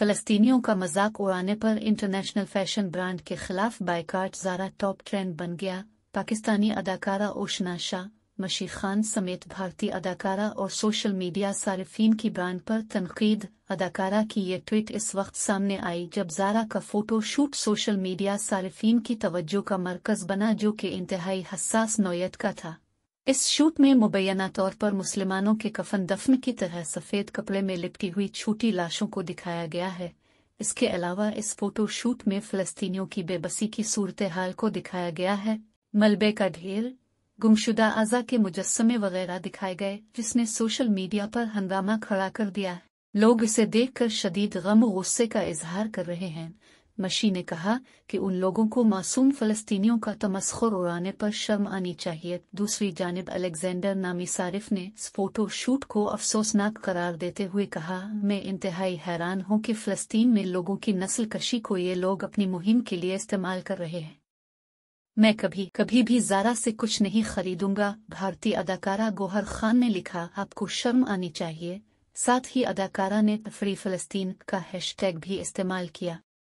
फलस्तीनियों का मजाक उड़ाने पर इंटरनेशनल फैशन ब्रांड के खिलाफ बाइकाट जारा टॉप ट्रेंड बन गया पाकिस्तानी अदाकारा ओशना शाह मशी खान समेत भारतीय अदाकारा और सोशल मीडिया सार्फिन की ब्रांड पर तनकीद अदाकारा की ये ट्वीट इस वक्त सामने आई जब जारा का फोटो शूट सोशल मीडिया सार्फिन की तवज्जो का मरकज बना जो कि इंतहाई हसास नोयत का था इस शूट में मुबैना तौर पर मुसलमानों के कफन दफन की तरह सफ़ेद कपड़े में लिपटी हुई छोटी लाशों को दिखाया गया है इसके अलावा इस फोटो शूट में फ़लस्तीनियों की बेबसी की सूरत हाल को दिखाया गया है मलबे का ढेर गुमशुदा आज़ा के मुजस्मे वगैरह दिखाए गए जिसने सोशल मीडिया पर हंगामा खड़ा कर दिया लोग इसे देखकर शदीद गम गुस्से का इजहार कर रहे हैं मशी ने कहा कि उन लोगों को मासूम फलस्तीनियों का तमस्खुर उड़ाने पर शर्म आनी चाहिए दूसरी जानब अलेक्जेंडर नामी सारिफ ने फोटो शूट को अफसोसनाक करार देते हुए कहा मैं इंतहाई हैरान हूँ कि फलस्तीन में लोगों की नस्ल कशी को ये लोग अपनी मुहिम के लिए इस्तेमाल कर रहे हैं मैं कभी कभी भी जारा से कुछ नहीं खरीदूंगा भारतीय अदाकारा गोहर खान ने लिखा आपको शर्म आनी चाहिए साथ ही अदाकारा ने फ्री फलस्तीन का हैशटैग भी इस्तेमाल किया